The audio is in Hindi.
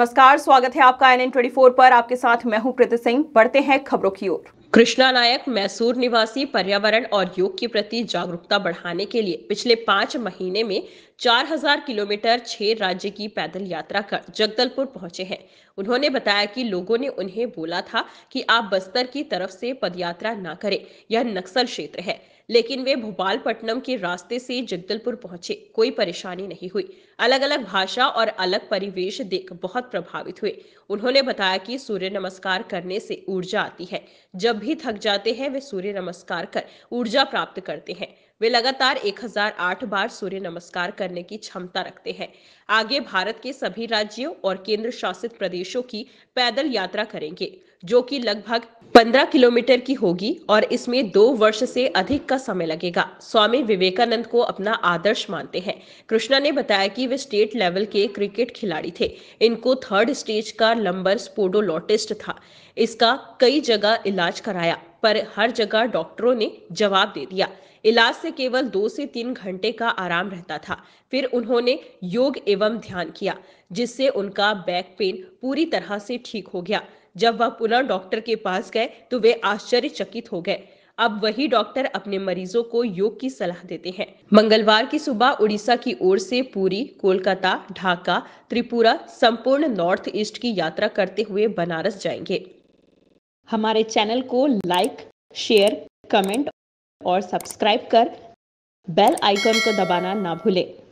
नमस्कार स्वागत है आपका एन एन पर आपके साथ मैं हूं कृति सिंह बढ़ते हैं खबरों की ओर कृष्णा नायक मैसूर निवासी पर्यावरण और योग के प्रति जागरूकता बढ़ाने के लिए पिछले पाँच महीने में 4000 किलोमीटर छह राज्य की पैदल यात्रा कर जगदलपुर पहुंचे हैं उन्होंने बताया कि लोगों ने उन्हें बोला था कि आप बस्तर की तरफ से पदयात्रा ना करें यह नक्सल क्षेत्र है लेकिन वे भोपालपट्टनम के रास्ते से जगदलपुर पहुंचे कोई परेशानी नहीं हुई अलग अलग भाषा और अलग परिवेश देख बहुत प्रभावित हुए उन्होंने बताया कि सूर्य नमस्कार करने से ऊर्जा आती है जब भी थक जाते हैं वे सूर्य नमस्कार कर ऊर्जा प्राप्त करते हैं वे लगातार 1008 बार सूर्य नमस्कार करने की क्षमता रखते हैं आगे भारत के सभी राज्यों और केंद्र शासित प्रदेशों की पैदल यात्रा करेंगे जो कि लगभग 15 किलोमीटर की होगी और इसमें दो वर्ष से अधिक का समय लगेगा स्वामी विवेकानंद को अपना आदर्श मानते हैं कृष्णा ने बताया कि वे स्टेट लेवल के क्रिकेट खिलाड़ी थे इनको थर्ड स्टेज का लंबर स्पोडोलोटिस्ट था इसका कई जगह इलाज कराया पर हर जगह डॉक्टरों ने जवाब दे दिया इलाज से केवल दो से तीन घंटे का आराम रहता था फिर उन्होंने योग एवं ध्यान किया जिससे उनका बैक पेन पूरी तरह से ठीक हो गया जब वह पुनः डॉक्टर के पास गए तो वे आश्चर्यचकित हो गए अब वही डॉक्टर अपने मरीजों को योग की सलाह देते हैं मंगलवार की सुबह उड़ीसा की ओर से पूरी कोलकाता ढाका त्रिपुरा संपूर्ण नॉर्थ ईस्ट की यात्रा करते हुए बनारस जाएंगे हमारे चैनल को लाइक शेयर कमेंट और सब्सक्राइब कर बेल आइकन को दबाना ना भूलें